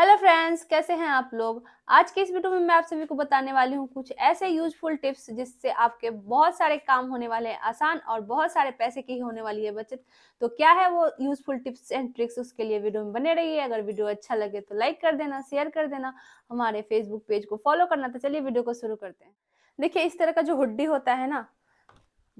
hello friends कैसे हैं आप लोग आज के इस वीडियो में मैं आप सभी को बताने वाली हूँ कुछ ऐसे यूजफुल टिप्स जिससे आपके बहुत सारे काम होने वाले हैं आसान और बहुत सारे पैसे की होने वाली है बचत तो क्या है वो यूजफुल टिप्स एंड ट्रिक्स उसके लिए वीडियो में बने रहिए अगर वीडियो अच्छा लगे तो लाइक कर देना शेयर कर देना हमारे फेसबुक पेज को फॉलो करना तो चलिए वीडियो को शुरू करते हैं देखिए इस तरह का जो हुड्डी होता है ना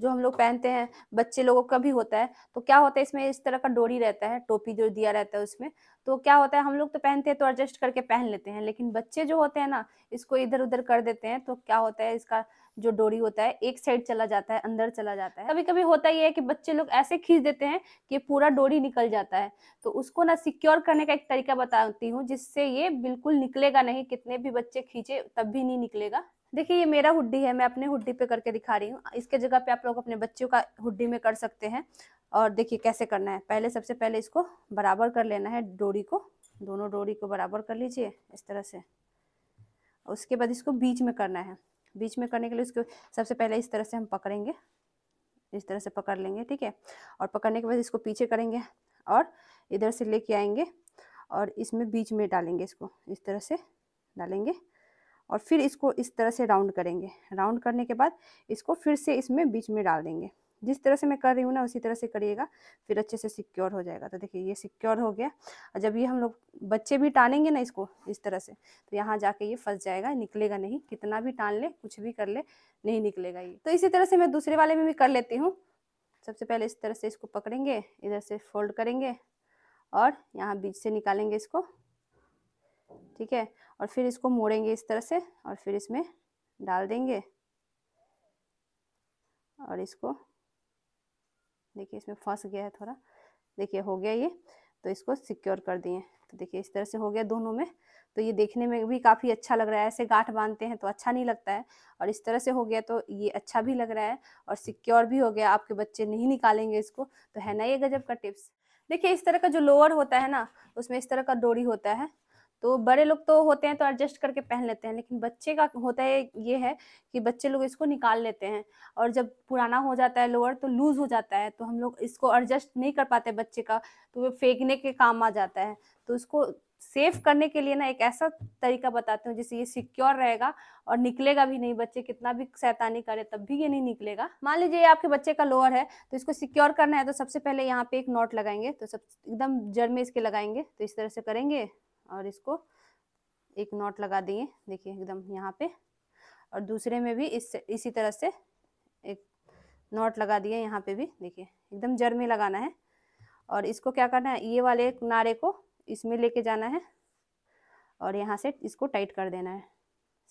जो हम लोग पहनते हैं बच्चे लोगों का भी होता है तो क्या होता है इसमें इस तरह का डोरी रहता है टोपी जो दिया रहता है उसमें तो क्या होता है हम लोग तो पहनते हैं तो एडजस्ट करके पहन लेते हैं लेकिन बच्चे जो होते हैं ना इसको इधर उधर कर देते हैं तो क्या होता है इसका जो डोरी होता है एक साइड चला जाता है अंदर चला जाता है कभी कभी होता ही है कि बच्चे लोग ऐसे खींच देते हैं कि पूरा डोरी निकल जाता है तो उसको ना सिक्योर करने का एक तरीका बताती हूँ जिससे ये बिल्कुल निकलेगा नहीं कितने भी बच्चे खींचे तब भी नहीं निकलेगा देखिए ये मेरा हुड्डी है मैं अपने हुड्डी पे करके दिखा रही हूँ इसके जगह पे आप लोग अपने बच्चों का हुड्डी में कर सकते हैं और देखिए कैसे करना है पहले सबसे पहले इसको बराबर कर लेना है डोरी को दोनों डोरी को बराबर कर लीजिए इस तरह से उसके बाद इसको बीच में करना है बीच में करने के लिए उसको सबसे पहले इस तरह से हम पकड़ेंगे इस तरह से पकड़ लेंगे ठीक है और पकड़ने के बाद इसको पीछे करेंगे और इधर से लेके आएंगे और इसमें बीच में डालेंगे इसको इस तरह से डालेंगे और फिर इसको इस तरह से राउंड करेंगे राउंड करने के बाद इसको फिर से इसमें बीच में डाल देंगे जिस तरह से मैं कर रही हूँ ना उसी तरह से करिएगा फिर अच्छे से सिक्योर हो जाएगा तो देखिए ये सिक्योर हो गया और जब ये हम लोग बच्चे भी टानेंगे ना इसको इस तरह से तो यहाँ जाके ये फंस जाएगा निकलेगा नहीं कितना भी टान ले कुछ भी कर ले नहीं निकलेगा ये तो इसी तरह से मैं दूसरे वाले में भी कर लेती हूँ सबसे पहले इस तरह से इसको पकड़ेंगे इधर से फोल्ड करेंगे और यहाँ बीच से निकालेंगे इसको ठीक है और फिर इसको मोड़ेंगे इस तरह से और फिर इसमें डाल देंगे और इसको देखिए इसमें फंस गया है थोड़ा देखिए हो गया ये तो इसको सिक्योर कर दिए तो देखिए इस तरह से हो गया दोनों में तो ये देखने में भी काफ़ी अच्छा लग रहा है ऐसे गांठ बांधते हैं तो अच्छा नहीं लगता है और इस तरह से हो गया तो ये अच्छा भी लग रहा है और सिक्योर भी हो गया आपके बच्चे नहीं निकालेंगे इसको तो है ना ये गजब का टिप्स देखिए इस तरह का जो लोअर होता है ना उसमें इस तरह का डोरी होता है तो बड़े लोग तो होते हैं तो एडजस्ट करके पहन लेते हैं लेकिन बच्चे का होता है ये है कि बच्चे लोग इसको निकाल लेते हैं और जब पुराना हो जाता है लोअर तो लूज हो जाता है तो हम लोग इसको एडजस्ट नहीं कर पाते बच्चे का तो वो फेंकने के काम आ जाता है तो उसको सेफ करने के लिए ना एक ऐसा तरीका बताते हैं जिससे ये सिक्योर रहेगा और निकलेगा भी नहीं बच्चे कितना भी सैतानी करे तब भी ये नहीं निकलेगा मान लीजिए ये आपके बच्चे का लोअर है तो इसको सिक्योर करना है तो सबसे पहले यहाँ पे एक नोट लगाएंगे तो सब एकदम जड़ में इसके लगाएंगे तो इस तरह से करेंगे और इसको एक नॉट लगा दिए देखिए एकदम यहाँ पे और दूसरे में भी इस इसी तरह से एक नॉट लगा दिए यहाँ पे भी देखिए एकदम जड़ में लगाना है और इसको क्या करना है ये वाले नारे को इसमें लेके जाना है और यहाँ से इसको टाइट कर देना है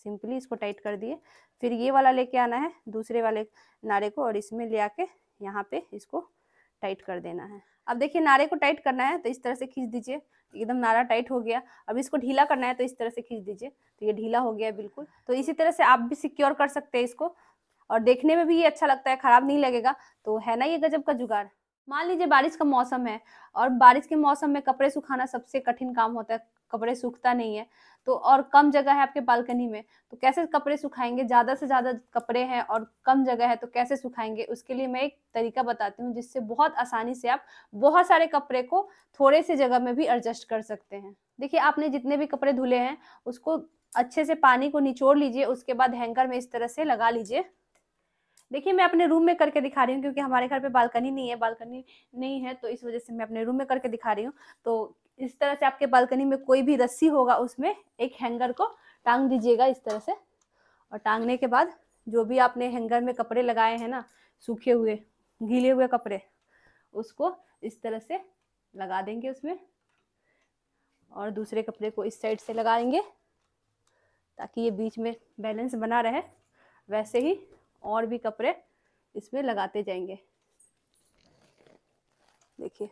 सिंपली इसको टाइट कर दिए फिर ये वाला लेके आना है दूसरे वाले नारे को और इसमें ले आके यहाँ पे इसको टाइट कर देना है अब देखिए नारे को टाइट करना है तो इस तरह से खींच दीजिए एकदम नारा टाइट हो गया अब इसको ढीला करना है तो इस तरह से खींच दीजिए तो ये ढीला हो गया बिल्कुल तो इसी तरह से आप भी सिक्योर कर सकते हैं इसको और देखने में भी ये अच्छा लगता है खराब नहीं लगेगा तो है ना ये गजब का जुगाड़ मान लीजिए बारिश का मौसम है और बारिश के मौसम में कपड़े सुखाना सबसे कठिन काम होता है कपड़े सूखता नहीं है तो और कम जगह है आपके बालकनी में तो कैसे कपड़े सुखाएंगे ज़्यादा से ज़्यादा कपड़े हैं और कम जगह है तो कैसे सुखाएंगे उसके लिए मैं एक तरीका बताती हूँ जिससे बहुत आसानी से आप बहुत सारे कपड़े को थोड़े से जगह में भी एडजस्ट कर सकते हैं देखिए आपने जितने भी कपड़े धुले हैं उसको अच्छे से पानी को निचोड़ लीजिए उसके बाद हैंगर में इस तरह से लगा लीजिए देखिए मैं अपने रूम में करके दिखा रही हूँ क्योंकि हमारे घर पे बालकनी नहीं है बालकनी नहीं है तो इस वजह से मैं अपने रूम में करके दिखा रही हूँ तो इस तरह से आपके बालकनी में कोई भी रस्सी होगा उसमें एक हैंगर को टांग दीजिएगा इस तरह से और टांगने के बाद जो भी आपने हैंगर में कपड़े लगाए हैं ना सूखे हुए गीले हुए कपड़े उसको इस तरह से लगा देंगे उसमें और दूसरे कपड़े को इस साइड से लगाएंगे ताकि ये बीच में बैलेंस बना रहे वैसे ही और भी कपड़े इसमें लगाते जाएंगे देखिए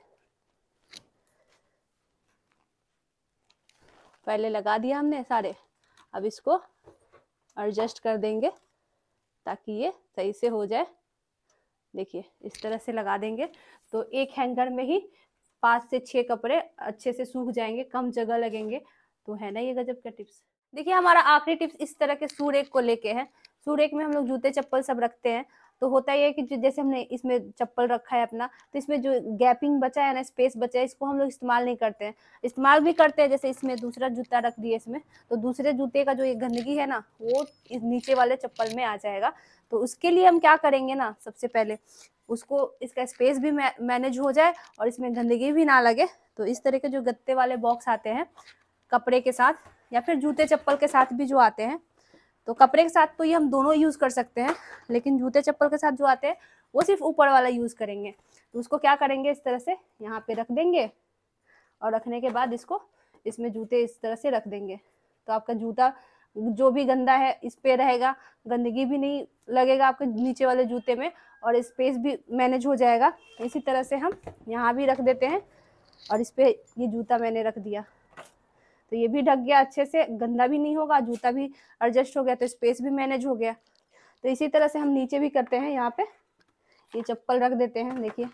पहले लगा दिया हमने सारे अब इसको एडजस्ट कर देंगे ताकि ये सही से हो जाए देखिए इस तरह से लगा देंगे तो एक हैंगर में ही पांच से छह कपड़े अच्छे से सूख जाएंगे कम जगह लगेंगे तो है ना ये गजब का टिप्स देखिए हमारा आखिरी टिप्स इस तरह के सूरेख को लेके है सूरेख में हम लोग जूते चप्पल सब रखते हैं तो होता यह है कि जैसे हमने इसमें चप्पल रखा है अपना तो इसमें जो गैपिंग बचा है ना स्पेस बचा है इसको हम लोग इस्तेमाल नहीं करते हैं इस्तेमाल भी करते हैं जैसे इसमें दूसरा जूता रख दिया इसमें तो दूसरे जूते का जो ये गंदगी है ना वो नीचे वाले चप्पल में आ जाएगा तो उसके लिए हम क्या करेंगे ना सबसे पहले उसको इसका स्पेस भी मैनेज हो जाए और इसमें गंदगी भी ना लगे तो इस तरह के जो गत्ते वाले बॉक्स आते हैं कपड़े के साथ या फिर जूते चप्पल के साथ भी जो आते हैं तो कपड़े के साथ तो ये हम दोनों यूज़ कर सकते हैं लेकिन जूते चप्पल के साथ जो आते हैं वो सिर्फ ऊपर वाला यूज़ करेंगे तो उसको क्या करेंगे इस तरह से यहाँ पे रख देंगे और रखने के बाद इसको इसमें जूते इस तरह से रख देंगे तो आपका जूता जो भी गंदा है इस पे रहेगा गंदगी भी नहीं लगेगा आपके नीचे वाले जूते में और स्पेस भी मैनेज हो जाएगा इसी तरह से हम यहाँ भी रख देते हैं और इस पर ये जूता मैंने रख दिया तो ये भी ढक गया अच्छे से गंदा भी नहीं होगा जूता भी एडजस्ट हो गया तो स्पेस भी मैनेज हो गया तो इसी तरह से हम नीचे भी करते हैं यहाँ पे ये चप्पल रख देते हैं देखिए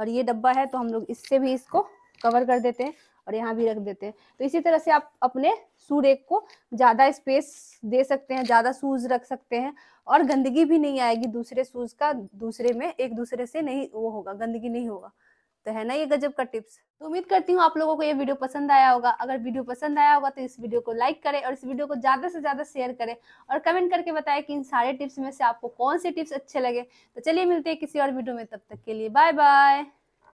और ये डब्बा है तो हम लोग इससे भी इसको कवर कर देते हैं और यहाँ भी रख देते हैं तो इसी तरह से आप अपने सू रेक को ज़्यादा स्पेस दे सकते हैं ज़्यादा शूज रख सकते हैं और गंदगी भी नहीं आएगी दूसरे शूज का दूसरे में एक दूसरे से नहीं वो होगा गंदगी नहीं होगा तो है ना ये गजब का टिप्स तो उम्मीद करती हूँ आप लोगों को ये वीडियो पसंद आया होगा अगर वीडियो पसंद आया होगा तो इस वीडियो को लाइक करें और इस वीडियो को ज़्यादा से ज़्यादा शेयर करें और कमेंट करके बताएं कि इन सारे टिप्स में से आपको कौन से टिप्स अच्छे लगे तो चलिए मिलते हैं किसी और वीडियो में तब तक के लिए बाय बाय